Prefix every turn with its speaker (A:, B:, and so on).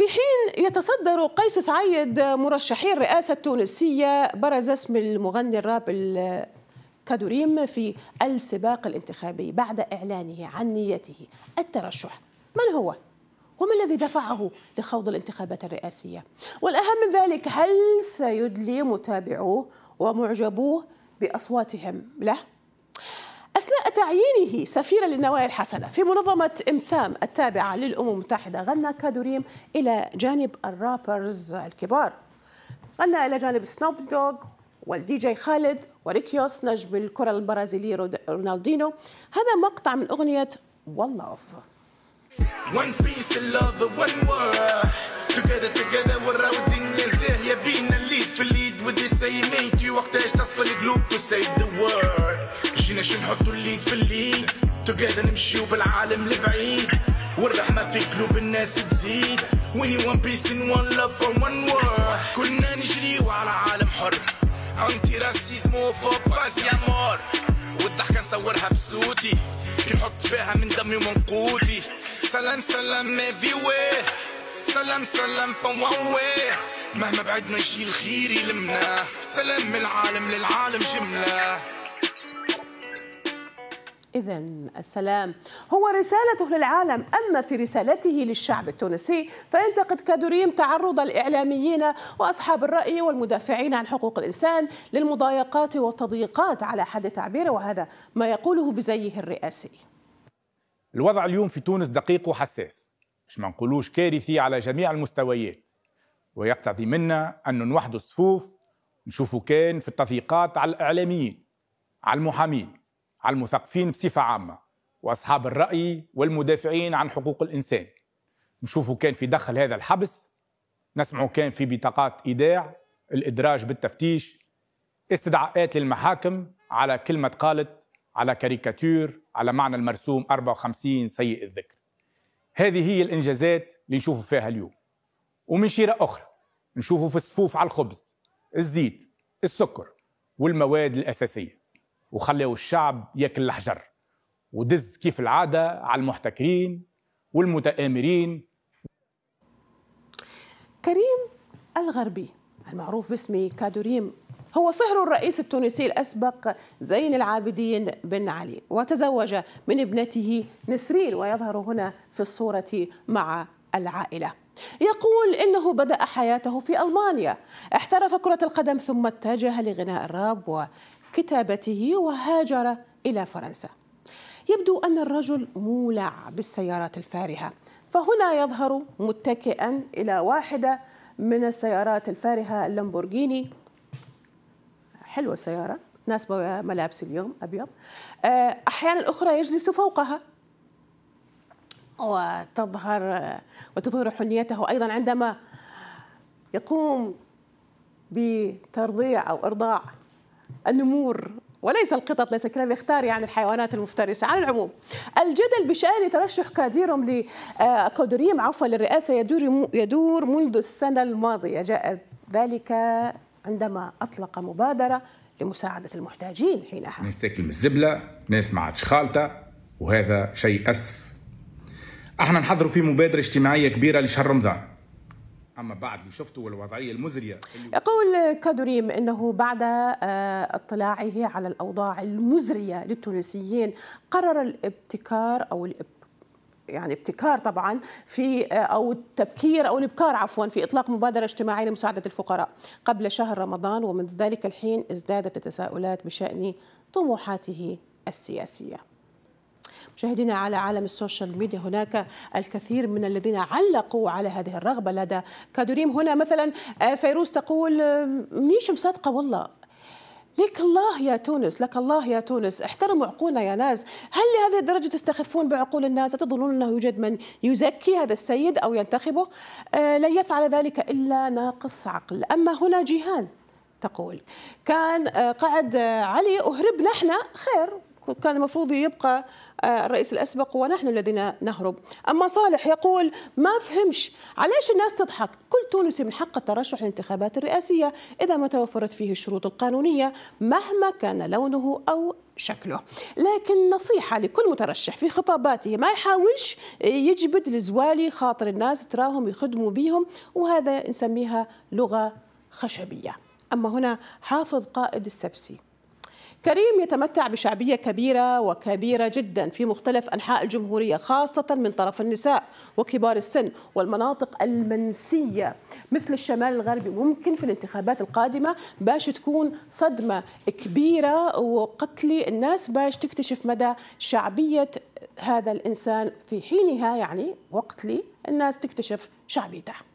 A: في حين يتصدر قيس سعيد مرشحي الرئاسة التونسية برز اسم المغني الراب كادوريم في السباق الانتخابي بعد إعلانه عن نيته الترشح من هو؟ وما الذي دفعه لخوض الانتخابات الرئاسية؟ والأهم من ذلك هل سيدلي متابعوه ومعجبوه بأصواتهم له؟ تعيينه سفيرا للنوايا الحسنة في منظمة إمسام التابعة للأمم المتحدة غنى كادوريم إلى جانب الرابرز الكبار غنى إلى جانب سنوب دوغ والدي جي خالد وريكيوس نجم الكرة البرازيلي رونالدينو هذا مقطع من أغنية ون لوف
B: بينا في وقتاش تصفى القلوب to save the ليش نحطوا الليد في الليد تقعد نمشيو بالعالم البعيد والرحمة في قلوب الناس تزيد ويني وان بيس ان وان لاف فور وان وورد كنا نجريو على عالم حر انتي راسيزمو فوق يا مور والضحكة نصورها بصوتي كي نحط فيها من دمي ومن قوتي سلام سلام ميفي وي سلام سلام وي مهما بعدنا شي الخير يلمنا سلام من العالم للعالم جمله
A: إذا السلام هو رسالته للعالم أما في رسالته للشعب التونسي فينتقد كادوريم تعرض الإعلاميين وأصحاب الرأي والمدافعين عن حقوق الإنسان للمضايقات والتضييقات على حد تعبيره وهذا ما يقوله بزيه الرئاسي
B: الوضع اليوم في تونس دقيق وحساس مش ما نقولوش كارثي على جميع المستويات ويقتضي منا أن نوحدوا الصفوف نشوفوا كان في التضييقات على الإعلاميين على المحامين على المثقفين بصفة عامة وأصحاب الرأي والمدافعين عن حقوق الإنسان نشوفوا كان في دخل هذا الحبس نسمعوا كان في بطاقات إيداع الإدراج بالتفتيش استدعاءات للمحاكم على كلمة قالت على كاريكاتير على معنى المرسوم 54 سيء الذكر هذه هي الإنجازات اللي نشوفوا فيها اليوم ومن شيرة أخرى نشوفوا في الصفوف على الخبز الزيت السكر والمواد الأساسية وخلوا الشعب ياكل الحجر ودز كيف العادة على المحتكرين والمتآمرين
A: كريم الغربي المعروف باسم كادوريم هو صهر الرئيس التونسي الأسبق زين العابدين بن علي وتزوج من ابنته نسرين ويظهر هنا في الصورة مع العائلة يقول إنه بدأ حياته في ألمانيا احترف كرة القدم ثم اتجه لغناء الراب كتابته وهاجر إلى فرنسا يبدو أن الرجل مولع بالسيارات الفارهة فهنا يظهر متكئا إلى واحدة من السيارات الفارهة اللامبورغيني حلوة السيارة ناس ملابس اليوم أبيض آه، أحيانا أخرى يجلس فوقها وتظهر وتظهر حنيته أيضا عندما يقوم بترضيع أو إرضاع النمور وليس القطط ليس كلام يختار يعني الحيوانات المفترسة على العموم الجدل بشأن ترشح كاديروم لكودريم آه، عفوا للرئاسة يدور يدور منذ السنة الماضية جاء ذلك عندما أطلق مبادرة لمساعدة المحتاجين حينها
B: ناس تاكل من الزبلة ناس ما عادش خالطة وهذا شيء أسف احنا نحضروا في مبادرة اجتماعية كبيرة لشهر رمضان اما بعد اللي شفته والوضعيه المزريه
A: يقول كادوريم انه بعد آه، اطلاعه على الاوضاع المزريه للتونسيين قرر الابتكار او الابتكار يعني ابتكار طبعا في آه، او التبكير او الابكار عفوا في اطلاق مبادره اجتماعيه لمساعده الفقراء قبل شهر رمضان ومن ذلك الحين ازدادت التساؤلات بشان طموحاته السياسيه مشاهدينا على عالم السوشيال ميديا هناك الكثير من الذين علقوا على هذه الرغبة لدى كادوريم هنا مثلا آه، فيروز تقول آه، منيش مصدقة والله لك الله يا تونس لك الله يا تونس احترموا عقولنا يا ناس هل لهذه الدرجة تستخفون بعقول الناس تظنون أنه يوجد من يزكي هذا السيد أو ينتخبه آه، لا لن يفعل ذلك إلا ناقص عقل أما هنا جيهان تقول كان قعد علي أهرب نحن خير كان المفروض يبقى آه، الرئيس الأسبق ونحن الذين نهرب أما صالح يقول ما فهمش علاش الناس تضحك كل تونسي من حق الترشح للانتخابات الرئاسية إذا ما توفرت فيه الشروط القانونية مهما كان لونه أو شكله لكن نصيحة لكل مترشح في خطاباته ما يحاولش يجبد لزوالي خاطر الناس تراهم يخدموا بيهم وهذا نسميها لغة خشبية أما هنا حافظ قائد السبسي كريم يتمتع بشعبية كبيرة وكبيرة جدا في مختلف أنحاء الجمهورية خاصة من طرف النساء وكبار السن والمناطق المنسية مثل الشمال الغربي ممكن في الانتخابات القادمة باش تكون صدمة كبيرة وقتل الناس باش تكتشف مدى شعبية هذا الإنسان في حينها يعني وقتلي الناس تكتشف شعبيته